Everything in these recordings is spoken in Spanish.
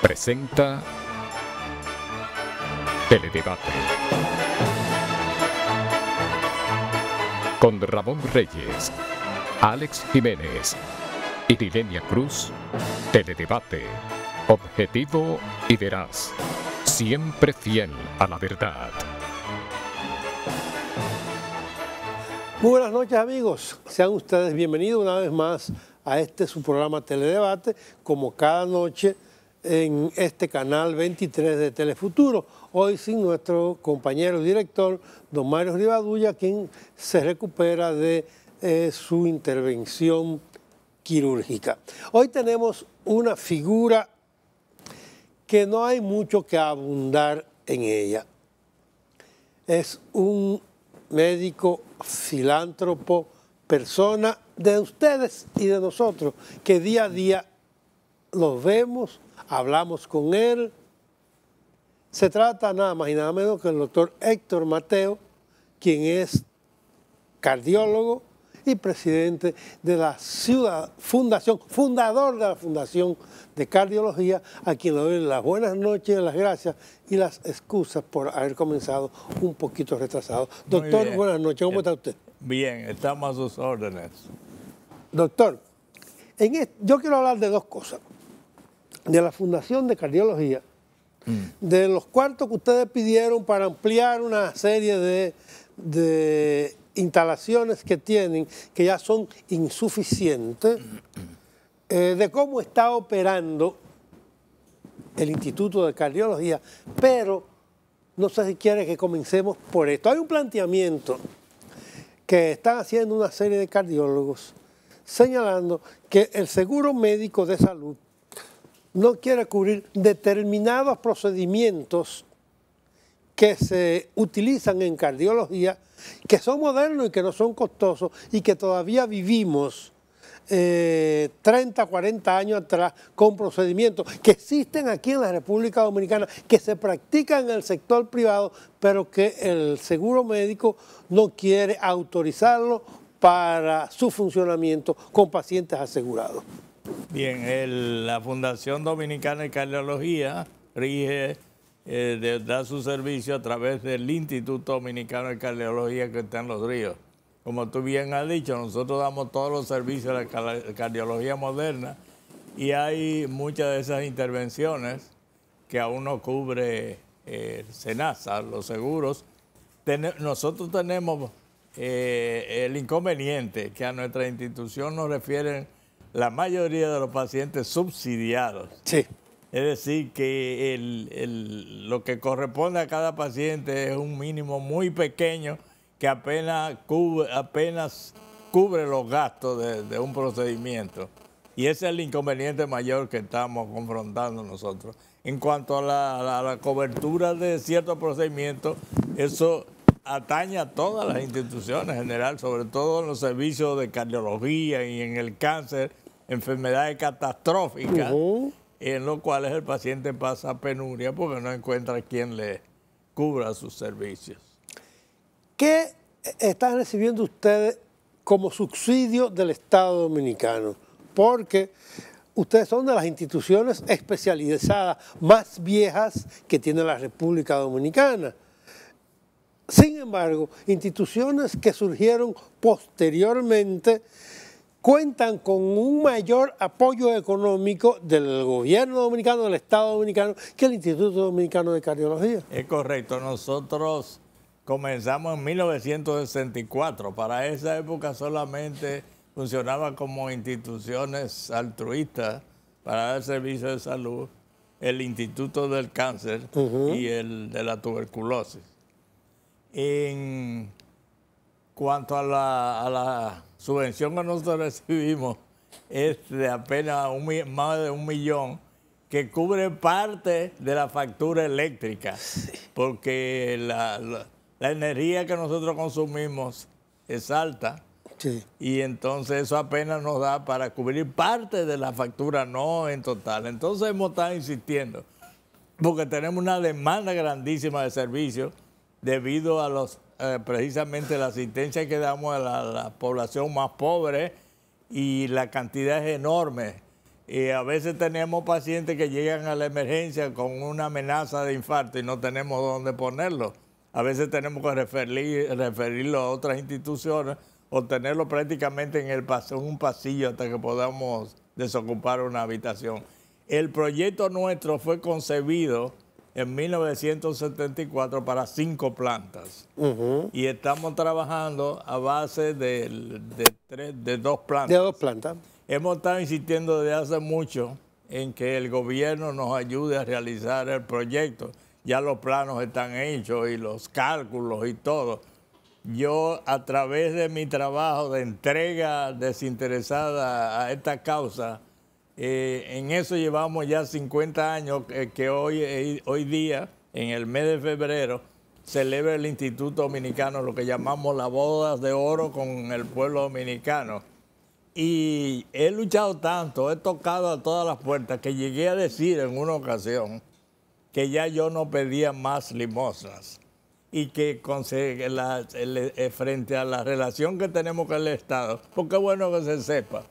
presenta Teledebate con Ramón Reyes, Alex Jiménez y Dilenia Cruz. Teledebate, objetivo y veraz, siempre fiel a la verdad. buenas noches amigos, sean ustedes bienvenidos una vez más a este su programa Teledebate, como cada noche en este canal 23 de Telefuturo, hoy sin nuestro compañero director, don Mario Rivadulla, quien se recupera de eh, su intervención quirúrgica. Hoy tenemos una figura que no hay mucho que abundar en ella. Es un médico, filántropo, persona de ustedes y de nosotros, que día a día los vemos hablamos con él. Se trata nada más y nada menos que el doctor Héctor Mateo, quien es cardiólogo y presidente de la ciudad, fundación, fundador de la Fundación de Cardiología, a quien le doy las buenas noches, las gracias y las excusas por haber comenzado un poquito retrasado. Doctor, buenas noches, ¿cómo está usted? Bien, estamos a sus órdenes. Doctor, en yo quiero hablar de dos cosas de la Fundación de Cardiología, de los cuartos que ustedes pidieron para ampliar una serie de, instalaciones que tienen, que ya son insuficientes, eh, de cómo está operando el Instituto de Cardiología, pero no sé si quiere que comencemos por esto. Hay un planteamiento que están haciendo una serie de cardiólogos señalando que el seguro médico de salud no quiere cubrir determinados procedimientos que se utilizan en cardiología, que son modernos y que no son costosos y que todavía vivimos 30, eh, 40 años atrás con procedimientos que existen aquí en la República Dominicana, que se practican en el sector privado, pero que el seguro médico no quiere autorizarlo para su funcionamiento con pacientes asegurados. Bien, la Fundación Dominicana de Cardiología rige, eh, da su servicio a través del Instituto Dominicano de Cardiología que está en Los Ríos. Como tú bien has dicho, nosotros damos todos los servicios de la cardiología moderna y hay muchas de esas intervenciones que aún no cubre eh, Senasa, los seguros. nosotros tenemos eh, el inconveniente que a nuestra institución nos refieren la mayoría de los pacientes subsidiados. Sí. Es decir, que lo que corresponde a cada paciente es un mínimo muy pequeño que apenas cubre, los gastos de, un procedimiento. Y ese es el inconveniente mayor que estamos confrontando nosotros. En cuanto a la cobertura de ciertos procedimientos, eso Ataña a todas las instituciones en general, sobre todo en los servicios de cardiología y en el cáncer, enfermedades catastróficas, en los cuales el paciente pasa penuria porque no encuentra quien le cubra sus servicios. ¿Qué están recibiendo ustedes como subsidio del Estado Dominicano? Porque ustedes son de las instituciones especializadas más viejas que tiene la República Dominicana. Sin embargo, instituciones que surgieron posteriormente cuentan con un mayor apoyo económico del gobierno dominicano, del Estado dominicano, que el Instituto Dominicano de Cardiología. Es correcto, nosotros comenzamos en 1964, para esa época solamente funcionaba como instituciones altruistas para dar servicio de salud, el Instituto del Cáncer y el de la tuberculosis. En cuanto a la, subvención que nosotros recibimos, es de apenas más de un millón que cubre parte de la factura eléctrica, porque la, energía que nosotros consumimos es alta y entonces eso apenas nos da para cubrir parte de la factura, no en total. Entonces hemos estado insistiendo, porque tenemos una demanda grandísima de servicios debido a los eh, precisamente la asistencia que damos a la, población más pobre y la cantidad es enorme. Y a veces tenemos pacientes que llegan a la emergencia con una amenaza de infarto y no tenemos dónde ponerlo. A veces tenemos que referirlo a otras instituciones o tenerlo prácticamente en, el, en un pasillo hasta que podamos desocupar una habitación. El proyecto nuestro fue concebido en 1974 para cinco plantas. Y estamos trabajando a base de, tres, de dos plantas. De dos plantas. Hemos estado insistiendo desde hace mucho en que el gobierno nos ayude a realizar el proyecto. Ya los planos están hechos y los cálculos y todo. Yo a través de mi trabajo de entrega desinteresada a esta causa, eh, en eso llevamos ya 50 años eh, que hoy, eh, hoy día, en el mes de febrero, celebra el Instituto Dominicano lo que llamamos las bodas de oro con el pueblo dominicano. Y he luchado tanto, he tocado a todas las puertas, que llegué a decir en una ocasión que ya yo no pedía más limosnas y que frente a la relación que tenemos con el Estado, porque es bueno que se sepa,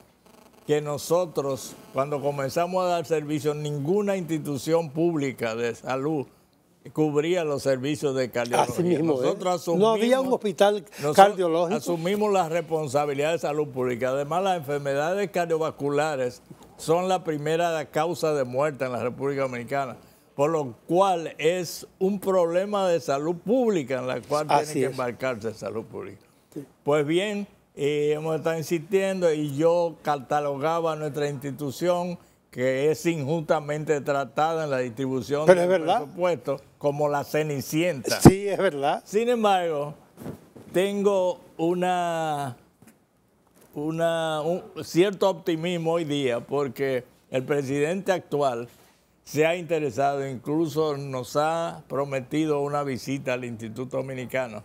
que nosotros, cuando comenzamos a dar servicio, ninguna institución pública de salud cubría los servicios de cardiología. ¿eh? nosotros asumimos, no había un hospital cardiológico. Asumimos la responsabilidad de salud pública. Además, las enfermedades cardiovasculares son la primera causa de muerte en la República Dominicana, por lo cual es un problema de salud pública en la cual tiene que embarcarse la salud pública. Pues bien, y hemos estado insistiendo y yo catalogaba nuestra institución que es injustamente tratada en la distribución de del presupuesto como la cenicienta. Sí, es verdad. Sin embargo, tengo una, una, un cierto optimismo hoy día porque el presidente actual se ha interesado, incluso nos ha prometido una visita al Instituto Dominicano.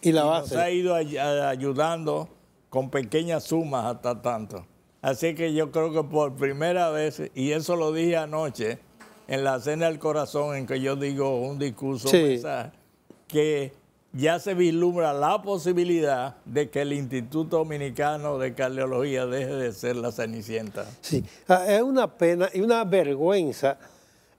Y la base. nos ha ido ayudando con pequeñas sumas hasta tanto. Así que yo creo que por primera vez, y eso lo dije anoche en la cena del corazón, en que yo digo un discurso, que ya se vislumbra la posibilidad de que el Instituto Dominicano de Cardiología deje de ser la cenicienta. Sí, ah, es una pena y una vergüenza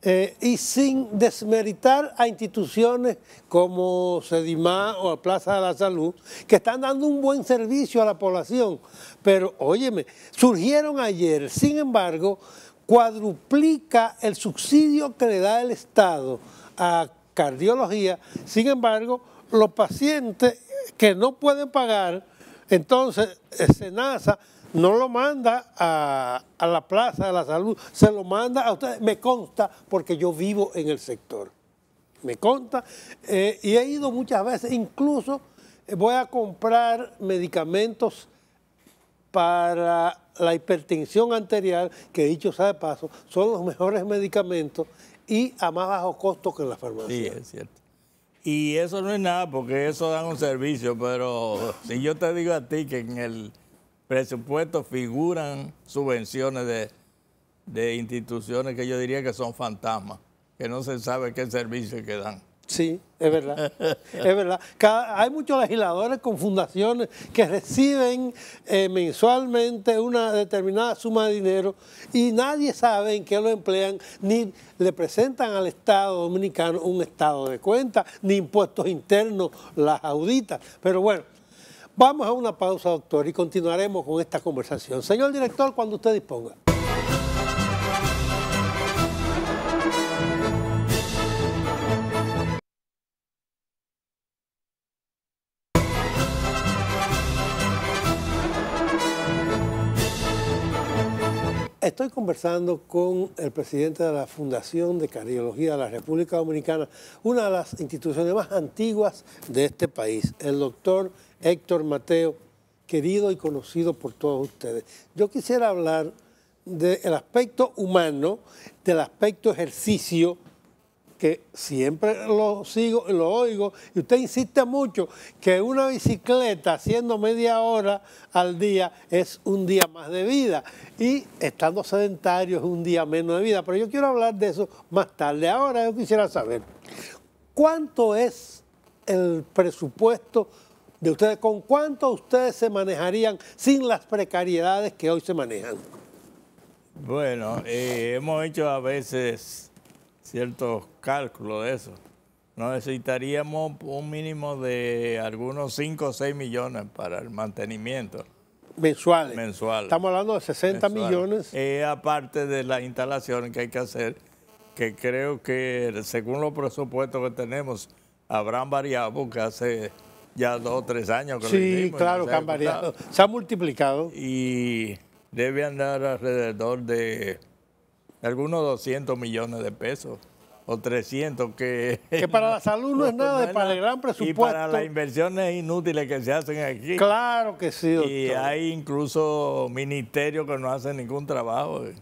eh, y sin desmeritar a instituciones como Sedimá o Plaza de la Salud, que están dando un buen servicio a la población. Pero, óyeme, surgieron ayer, sin embargo, cuadruplica el subsidio que le da el Estado a cardiología, sin embargo, los pacientes que no pueden pagar, entonces, eh, SENASA no lo manda a, la Plaza de la Salud, se lo manda a ustedes. Me consta porque yo vivo en el sector. Me consta. Eh, y he ido muchas veces, incluso eh, voy a comprar medicamentos para la hipertensión arterial, que dicho sea de paso, son los mejores medicamentos y a más bajo costo que en la farmacia. Sí, es cierto. Y eso no es nada, porque eso dan un servicio, pero si yo te digo a ti que en el presupuestos figuran subvenciones de, instituciones que yo diría que son fantasmas, que no se sabe qué servicio que dan. Sí, es verdad. es verdad. hay muchos legisladores con fundaciones que reciben eh, mensualmente una determinada suma de dinero y nadie sabe en qué lo emplean, ni le presentan al Estado dominicano un estado de cuenta, ni impuestos internos las auditas. Pero bueno, Vamos a una pausa, doctor, y continuaremos con esta conversación. Señor director, cuando usted disponga. Estoy conversando con el presidente de la Fundación de Cardiología de la República Dominicana, una de las instituciones más antiguas de este país, el doctor Héctor Mateo, querido y conocido por todos ustedes. Yo quisiera hablar del aspecto humano, del aspecto ejercicio que siempre lo sigo, lo oigo, y usted insiste mucho que una bicicleta haciendo media hora al día es un día más de vida, y estando sedentario es un día menos de vida, pero yo quiero hablar de eso más tarde. Ahora yo quisiera saber, ¿cuánto es el presupuesto de ustedes? ¿Con cuánto ustedes se manejarían sin las precariedades que hoy se manejan? Bueno, eh, hemos hecho a veces ciertos cálculos de eso. necesitaríamos un mínimo de algunos 5 o 6 millones para el mantenimiento. mensual. Mensuales. Estamos hablando de 60 millones. aparte de las instalaciones que hay que hacer, que creo que según los presupuestos que tenemos, habrán variado porque hace ya dos o tres años que lo Sí, claro que han variado. Se ha multiplicado. Y debe andar alrededor de algunos 200 millones de pesos o 300 que... Que para la salud no es nada, es para el gran presupuesto. Y para las inversiones inútiles que se hacen aquí. Claro que sí, doctor. Y hay incluso ministerios que no hacen ningún trabajo eh,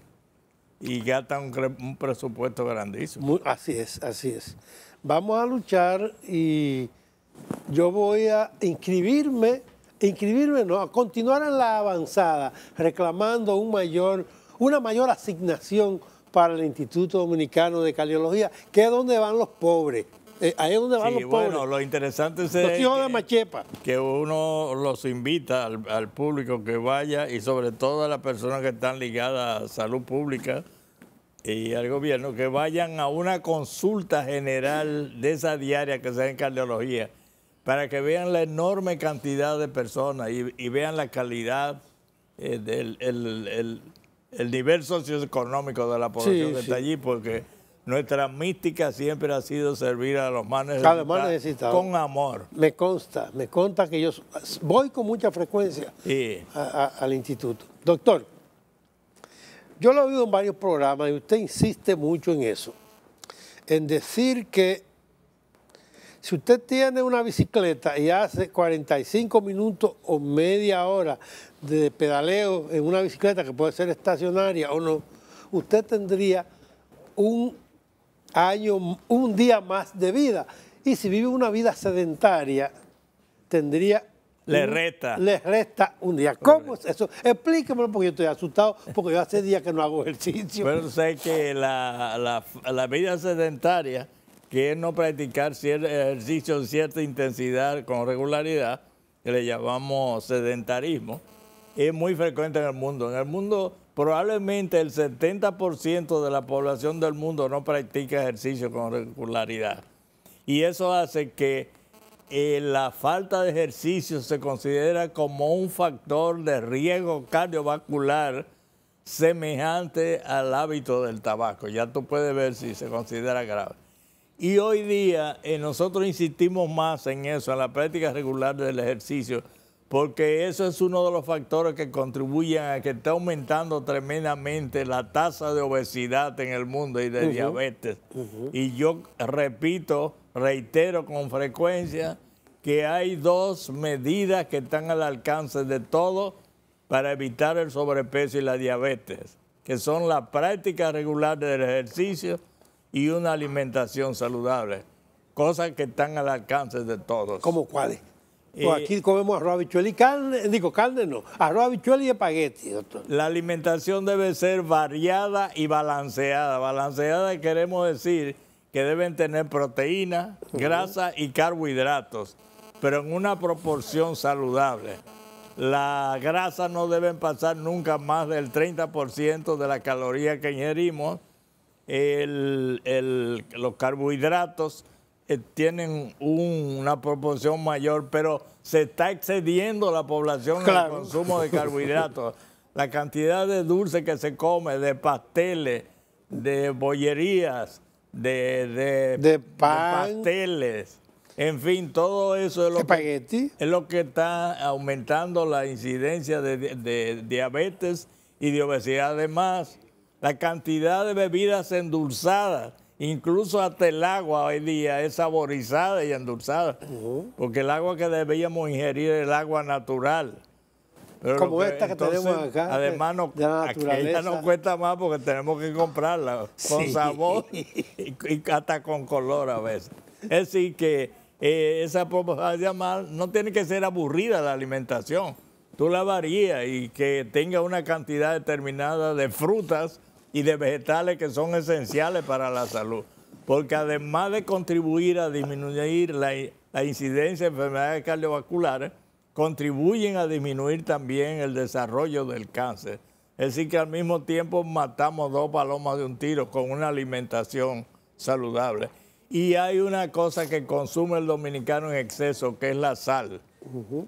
y gastan un, presupuesto grandísimo. así es, así es. Vamos a luchar y yo voy a inscribirme, inscribirme no, a continuar en la avanzada, reclamando un mayor una mayor asignación para el Instituto Dominicano de Cardiología, que es donde van los pobres. Eh, ahí es donde van sí, bueno, lo interesante es, que, uno los invita al, público que vaya y sobre todo a las personas que están ligadas a salud pública y al gobierno, que vayan a una consulta general de esa diaria que sea en cardiología, para que vean la enorme cantidad de personas y, vean la calidad eh, del el nivel socioeconómico de la población que está allí, porque nuestra mística siempre ha sido servir a los más necesitados con amor. Me consta, me consta que yo voy con mucha frecuencia al instituto. Doctor, yo lo he oído en varios programas y usted insiste mucho en eso, en decir que si usted tiene una bicicleta y hace 45 minutos o media hora de pedaleo en una bicicleta que puede ser estacionaria o no, usted tendría un año, un día más de vida. Y si vive una vida sedentaria, tendría... Le resta. Le resta un día. ¿Cómo es eso? Explíquemelo porque yo estoy asustado, porque yo hace días que no hago ejercicio. Pero sé que la, vida sedentaria, que es no practicar ejercicio en cierta intensidad con regularidad, que le llamamos sedentarismo, es muy frecuente en el mundo. En el mundo probablemente el 70% de la población del mundo no practica ejercicio con regularidad. Y eso hace que eh, la falta de ejercicio se considera como un factor de riesgo cardiovascular semejante al hábito del tabaco. Ya tú puedes ver si se considera grave. Y hoy día eh, nosotros insistimos más en eso, en la práctica regular del ejercicio, porque eso es uno de los factores que contribuyen a que está aumentando tremendamente la tasa de obesidad en el mundo y de diabetes. Y yo repito, reitero con frecuencia que hay dos medidas que están al alcance de todos para evitar el sobrepeso y la diabetes, que son la práctica regular del ejercicio y una alimentación saludable, cosas que están al alcance de todos. ¿Cómo cuáles? Pues eh, aquí comemos arroz, habichuel y carne, eh, digo carne no, arroz, y espagueti, doctor. La alimentación debe ser variada y balanceada. Balanceada queremos decir que deben tener proteína, grasa y carbohidratos, pero en una proporción saludable. La grasa no deben pasar nunca más del 30% de la caloría que ingerimos. los carbohidratos eh, tienen una proporción mayor, pero se está excediendo la población en el consumo de carbohidratos. la cantidad de dulce que se come, de pasteles, de bollerías, de, de, pasteles, en fin, todo eso es lo, que, es lo que está aumentando la incidencia de diabetes y de obesidad. Además, la cantidad de bebidas endulzadas Incluso hasta el agua hoy día es saborizada y endulzada, porque el agua que debíamos ingerir es el agua natural. Como esta que tenemos acá. Además, no, nos cuesta más porque tenemos que comprarla con sabor y, hasta con color a veces. Es decir, que eh, esa propuesta mal no tiene que ser aburrida la alimentación. Tú la varías y que tenga una cantidad determinada de frutas y de vegetales que son esenciales para la salud. Porque además de contribuir a disminuir la, incidencia de enfermedades cardiovasculares, contribuyen a disminuir también el desarrollo del cáncer. Es decir, que al mismo tiempo matamos dos palomas de un tiro con una alimentación saludable. Y hay una cosa que consume el dominicano en exceso, que es la sal.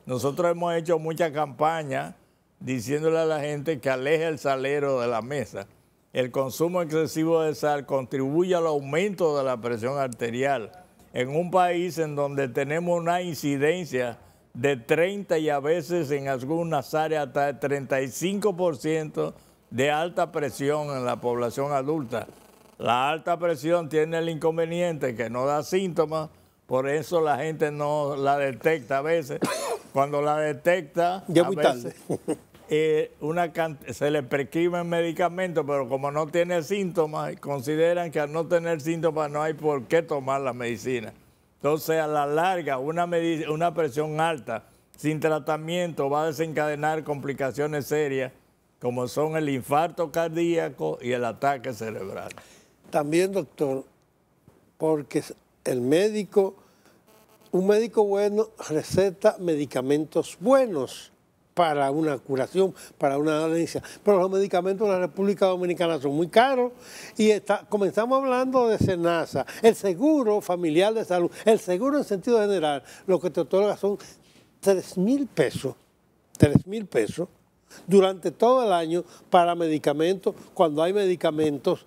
Nosotros hemos hecho muchas campañas diciéndole a la gente que aleje el salero de la mesa el consumo excesivo de sal contribuye al aumento de la presión arterial. En un país en donde tenemos una incidencia de 30 y a veces en algunas áreas hasta el 35% de alta presión en la población adulta. La alta presión tiene el inconveniente que no da síntomas, por eso la gente no la detecta a veces. Cuando la detecta, a veces, eh, se le prescriben medicamentos, pero como no tiene síntomas, consideran que al no tener síntomas no hay por qué tomar la medicina. Entonces, a la larga, una, una presión alta sin tratamiento va a desencadenar complicaciones serias como son el infarto cardíaco y el ataque cerebral. También, doctor, porque el médico, un médico bueno receta medicamentos buenos para una curación, para una dolencia. Pero los medicamentos de la República Dominicana son muy caros y está, comenzamos hablando de SENASA, el seguro familiar de salud, el seguro en sentido general, lo que te otorga son 3 mil pesos, 3 mil pesos durante todo el año para medicamentos, cuando hay medicamentos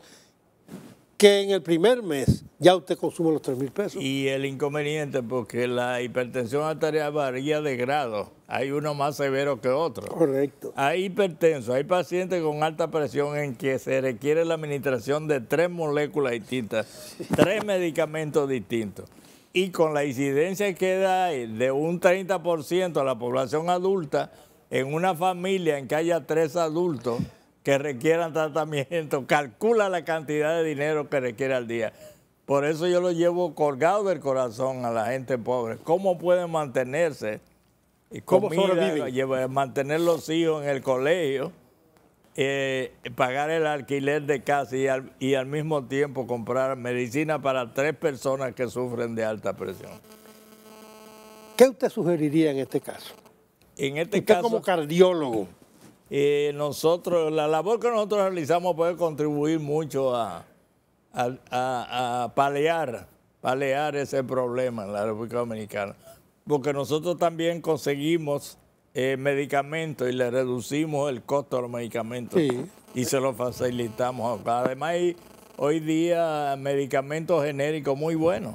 que en el primer mes ya usted consume los 3 mil pesos. Y el inconveniente, porque la hipertensión arterial varía de grado. Hay uno más severo que otro. Correcto. Hay hipertensos, hay pacientes con alta presión en que se requiere la administración de tres moléculas distintas, tres medicamentos distintos. Y con la incidencia que da de un 30% a la población adulta, en una familia en que haya tres adultos, que requieran tratamiento, calcula la cantidad de dinero que requiere al día. Por eso yo lo llevo colgado del corazón a la gente pobre. ¿Cómo pueden mantenerse? Y ¿Cómo sobreviven? Eh, eh, mantener los hijos en el colegio, eh, pagar el alquiler de casa y al, mismo tiempo comprar medicina para tres personas que sufren de alta presión. ¿Qué usted sugeriría en este caso? En este usted caso, como cardiólogo y nosotros, la labor que nosotros realizamos puede contribuir mucho a, a, a, paliar, ese problema en la República Dominicana, porque nosotros también conseguimos eh, medicamentos y le reducimos el costo a los medicamentos y se los facilitamos. Además, hay hoy día medicamentos genéricos muy buenos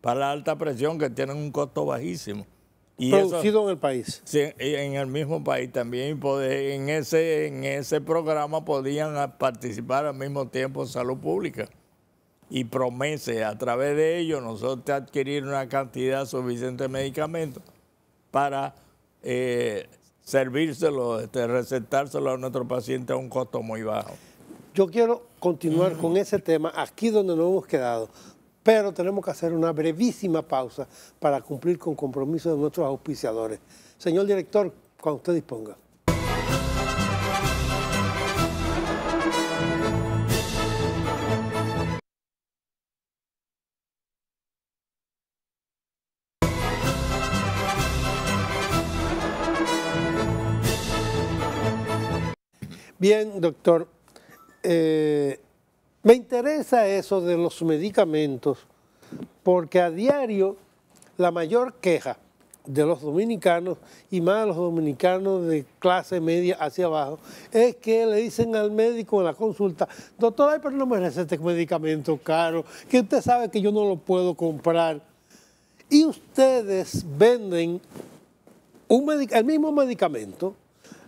para la alta presión que tienen un costo bajísimo. Y producido en el país. Sí, en el mismo país también. en, ese, en ese programa podían participar al mismo tiempo salud pública. Y promese, a través de ello, nosotros adquirir una cantidad suficiente de medicamentos para eh, servírselo, este, recetárselo a nuestro paciente a un costo muy bajo. Yo quiero continuar con ese tema aquí donde nos hemos quedado pero tenemos que hacer una brevísima pausa para cumplir con compromisos de nuestros auspiciadores. Señor director, cuando usted disponga. Bien, doctor. Eh, me interesa eso de los medicamentos porque a diario la mayor queja de los dominicanos y más los dominicanos de clase media hacia abajo es que le dicen al médico en la consulta, doctor, ay, pero no me este medicamento caro, que usted sabe que yo no lo puedo comprar. Y ustedes venden un el mismo medicamento,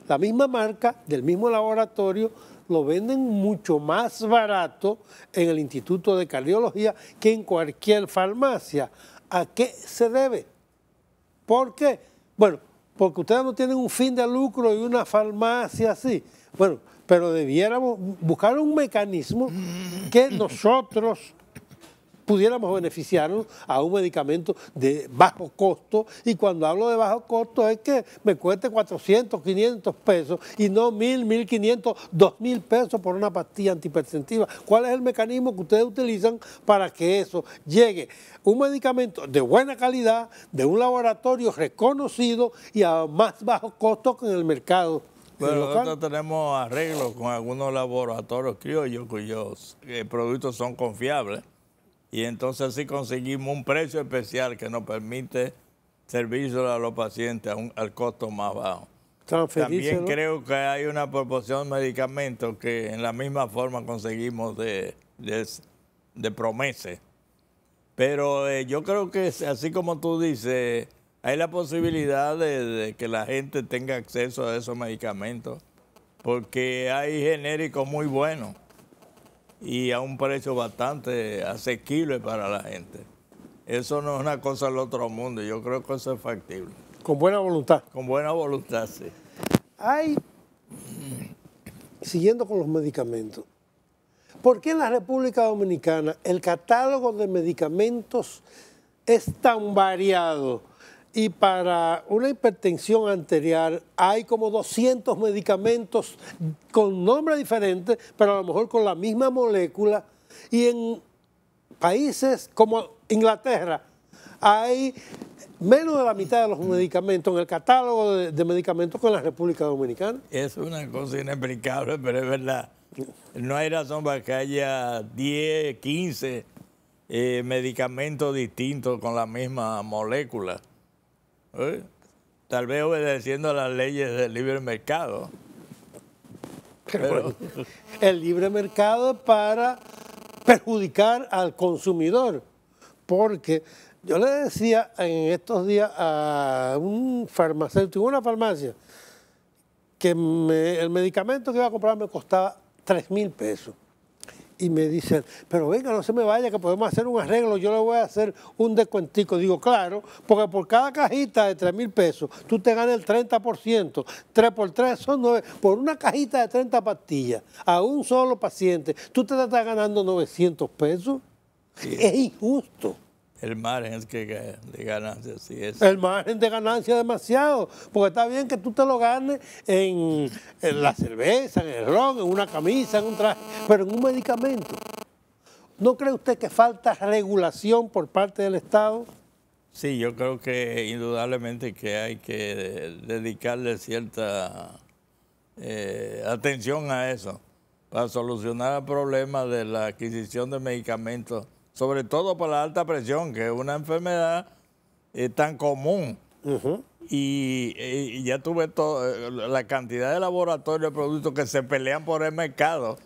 la misma marca, del mismo laboratorio, lo venden mucho más barato en el Instituto de Cardiología que en cualquier farmacia. ¿A qué se debe? ¿Por qué? Bueno, porque ustedes no tienen un fin de lucro y una farmacia así. Bueno, pero debiéramos buscar un mecanismo que nosotros pudiéramos beneficiarnos a un medicamento de bajo costo. Y cuando hablo de bajo costo es que me cueste 400, 500 pesos y no 1000, 1500, 2000 pesos por una pastilla antipersentiva... ¿Cuál es el mecanismo que ustedes utilizan para que eso llegue? Un medicamento de buena calidad, de un laboratorio reconocido y a más bajo costo que en el mercado. Bueno, nosotros tenemos arreglos con algunos laboratorios criollos cuyos eh, productos son confiables y entonces así conseguimos un precio especial que nos permite servicios a los pacientes a al costo más bajo. También creo que hay una proporción de medicamentos que en la misma forma conseguimos de, de, promesas. Pero eh, yo creo que así como tú dices, hay la posibilidad de que la gente tenga acceso a esos medicamentos, porque hay genéricos muy buenos y a un precio bastante asequible para la gente. Eso no es una cosa del otro mundo, yo creo que eso es factible. Con buena voluntad. Con buena voluntad, sí. Hay, siguiendo con los medicamentos, ¿por qué en la República Dominicana el catálogo de medicamentos es tan variado? Y para una hipertensión anterior hay como 200 medicamentos con nombres diferentes, pero a lo mejor con la misma molécula. Y en países como Inglaterra hay menos de la mitad de los medicamentos en el catálogo de, medicamentos con la República Dominicana. Es una cosa inexplicable, pero es verdad. No hay razón para que haya 10, 15 eh, medicamentos distintos con la misma molécula tal vez obedeciendo a las leyes del libre mercado. El libre mercado para perjudicar al consumidor, porque yo le decía en estos días a un farmacéutico, una farmacia, que el medicamento que iba a comprar me costaba 3 mil pesos y me dicen, pero venga, no se me vaya, que podemos hacer un arreglo, yo le voy a hacer un descuentico. Digo, claro, porque por cada cajita de 3 mil pesos, tú te ganas el 30%, 3 por 3 son 9, por una cajita de 30 pastillas, a un solo paciente, tú te estás ganando 900 pesos. Es injusto el margen que, de ganancia, sí es. El margen de ganancia demasiado, porque está bien que tú te lo ganes en, la cerveza, en el ron, en una camisa, en un traje, pero en un medicamento. ¿No cree usted que falta regulación por parte del Estado? Sí, yo creo que indudablemente que hay que dedicarle cierta eh, atención a eso, para solucionar el problema de la adquisición de medicamentos sobre todo por la alta presión, que es una enfermedad eh, tan común. Eh, y, ya tuve toda eh, la cantidad de laboratorios de productos que se pelean por el mercado,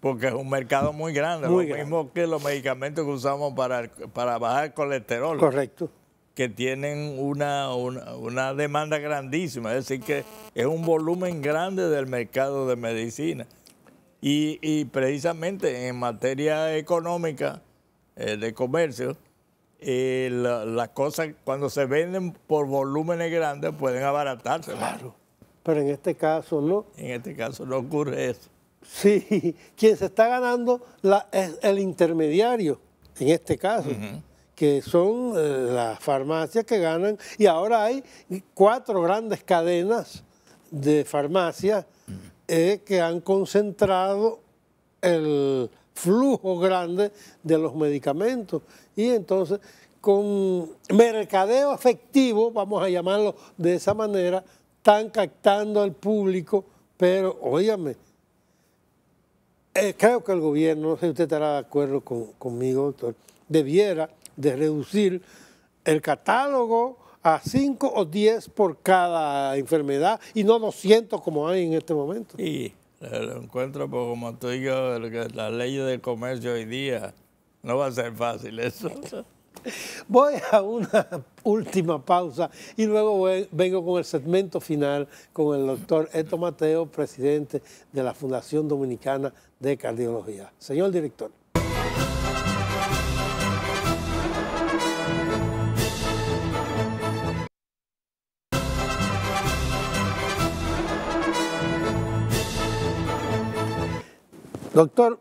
porque es un mercado muy grande, lo mismo que los medicamentos que usamos para, para bajar el colesterol. Correcto. Que tienen una, una, demanda grandísima, es decir, que es un volumen grande del mercado de medicina. Y, y precisamente en materia económica, eh, de comercio, y las cosas cuando se venden por volúmenes grandes pueden abaratarse. Claro, pero en este caso no. En este caso no ocurre eso. Sí, quien se está ganando es el intermediario, en este caso. que son eh, las farmacias que ganan, y ahora hay cuatro grandes cadenas de farmacias eh, que han concentrado el, flujo grande de los medicamentos. Y entonces, con mercadeo afectivo vamos a llamarlo de esa manera, están captando al público, pero óyame, eh, creo que el gobierno, no sé si usted estará de acuerdo conmigo, doctor, debiera de reducir el catálogo a 5 o 10 por cada enfermedad y no 200 como hay en este momento lo encuentro, porque como tú y yo, las leyes del comercio hoy día, no va a ser fácil eso. Voy a una última pausa y luego vengo con el segmento final con el doctor Eto Mateo, presidente de la Fundación Dominicana de Cardiología. Señor director. Doctor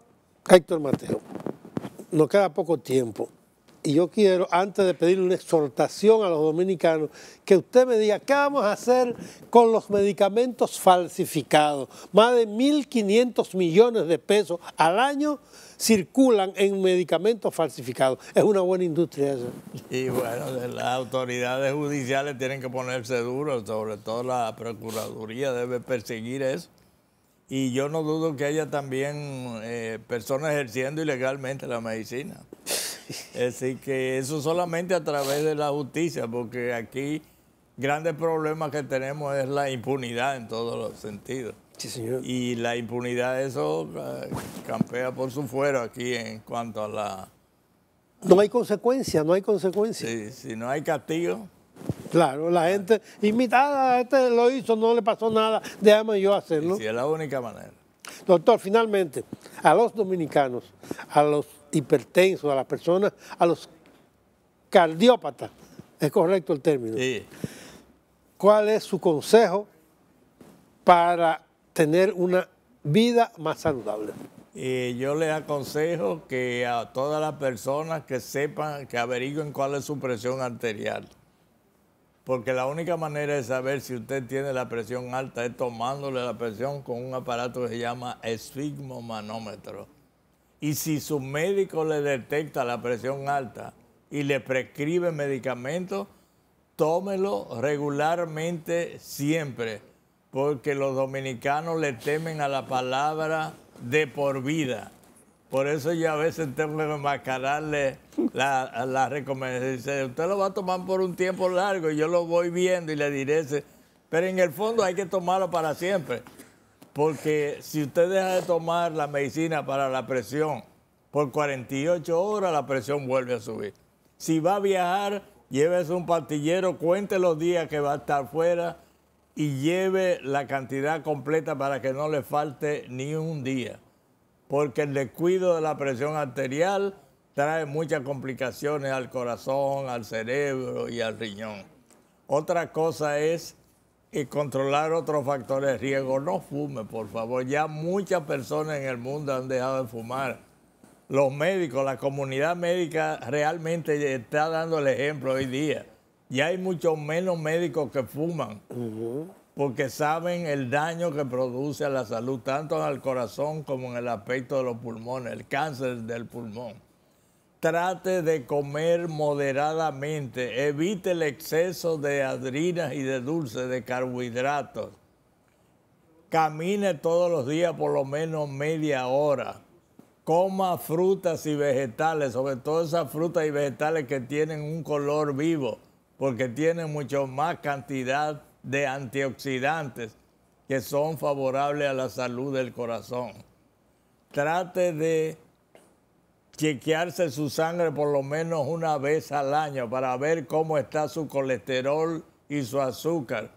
Héctor Mateo, nos queda poco tiempo y yo quiero, antes de pedirle una exhortación a los dominicanos, que usted me diga qué vamos a hacer con los medicamentos falsificados. Más de 1.500 millones de pesos al año circulan en medicamentos falsificados. Es una buena industria eso. Y bueno, las autoridades judiciales tienen que ponerse duros, sobre todo la Procuraduría debe perseguir eso. Y yo no dudo que haya también eh, personas ejerciendo ilegalmente la medicina. Así que eso solamente a través de la justicia, porque aquí grandes problema que tenemos es la impunidad en todos los sentidos. Sí, señor. Y la impunidad, eso eh, campea por su fuero aquí en cuanto a la... No hay consecuencia, no hay consecuencia. Sí, si no hay castigo, Claro, la gente imitada, ah, este lo hizo, no le pasó nada, déjame yo hacerlo. Sí, es la única manera. Doctor, finalmente, a los dominicanos, a los hipertensos, a las personas, a los cardiópatas, es correcto el término. Sí. ¿Cuál es su consejo para tener una vida más saludable? yo le aconsejo que a todas las personas que sepan, que averigüen cuál es su presión arterial porque la única manera de saber si usted tiene la presión alta es tomándole la presión con un aparato que se llama esfigmomanómetro. Y si su médico le detecta la presión alta y le prescribe medicamentos, tómelo regularmente siempre, porque los dominicanos le temen a la palabra de por vida. Por eso yo a veces tengo que enmascararle la, la recomendación. usted lo va a tomar por un tiempo largo y yo lo voy viendo y le diré, pero en el fondo hay que tomarlo para siempre. Porque si usted deja de tomar la medicina para la presión por 48 horas, la presión vuelve a subir. Si va a viajar, llévese un pastillero, cuente los días que va a estar fuera y lleve la cantidad completa para que no le falte ni un día porque el descuido de la presión arterial trae muchas complicaciones al corazón, al cerebro y al riñón. Otra cosa es eh, controlar otros factores de riesgo. No fume, por favor. Ya muchas personas en el mundo han dejado de fumar. Los médicos, la comunidad médica realmente está dando el ejemplo hoy día. Ya hay muchos menos médicos que fuman porque saben el daño que produce a la salud, tanto en el corazón como en el aspecto de los pulmones, el cáncer del pulmón. Trate de comer moderadamente, evite el exceso de adrinas y de dulces, de carbohidratos. Camine todos los días por lo menos media hora. Coma frutas y vegetales, sobre todo esas frutas y vegetales que tienen un color vivo, porque tienen mucho más cantidad de antioxidantes que son favorables a la salud del corazón. Trate de chequearse su sangre por lo menos una vez al año para ver cómo está su colesterol y su azúcar,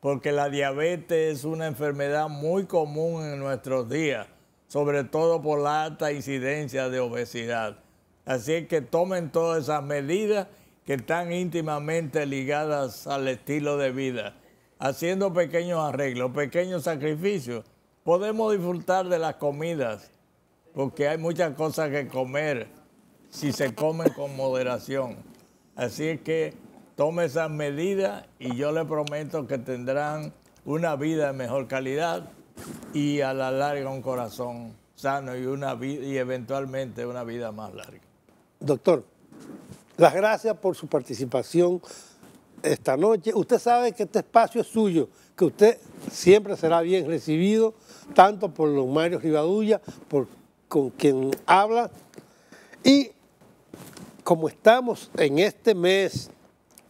porque la diabetes es una enfermedad muy común en nuestros días, sobre todo por la alta incidencia de obesidad. Así es que tomen todas esas medidas que están íntimamente ligadas al estilo de vida haciendo pequeños arreglos, pequeños sacrificios. Podemos disfrutar de las comidas, porque hay muchas cosas que comer si se come con moderación. Así es que tome esas medidas y yo le prometo que tendrán una vida de mejor calidad y a la larga un corazón sano y, una y eventualmente una vida más larga. Doctor, las gracias por su participación esta noche. Usted sabe que este espacio es suyo, que usted siempre será bien recibido, tanto por los Mario Rivadulla, por, con quien habla. Y como estamos en este mes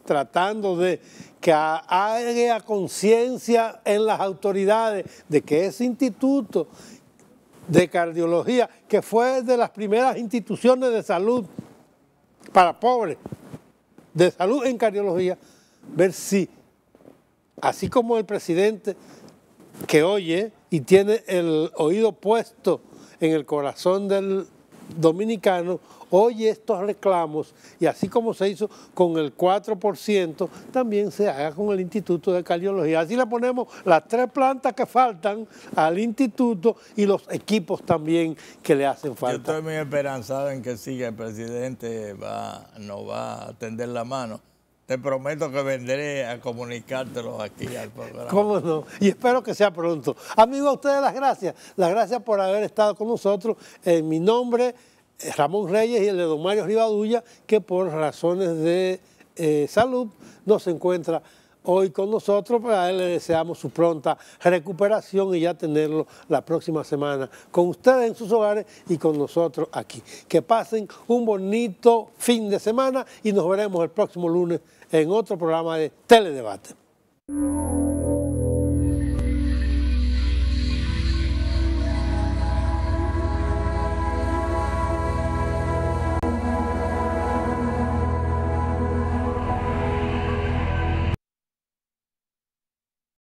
tratando de que haya conciencia en las autoridades de que ese instituto de cardiología, que fue de las primeras instituciones de salud para pobres, de salud en cardiología, ver si, así como el presidente que oye y tiene el oído puesto en el corazón del dominicano, oye estos reclamos y así como se hizo con el 4%, también se haga con el Instituto de Cardiología. Así le ponemos las tres plantas que faltan al instituto y los equipos también que le hacen falta. Yo estoy muy esperanzado en que siga el presidente, va, nos va a tender la mano. Te prometo que vendré a comunicártelo aquí al programa. ¿Cómo no? Y espero que sea pronto. Amigos, a ustedes las gracias. Las gracias por haber estado con nosotros. En mi nombre, eh, Ramón Reyes y el de Don Mario Rivadulla, que por razones de eh, salud no se encuentra hoy con nosotros, pero pues a él le deseamos su pronta recuperación y ya tenerlo la próxima semana con ustedes en sus hogares y con nosotros aquí. Que pasen un bonito fin de semana y nos veremos el próximo lunes en otro programa de Teledebate.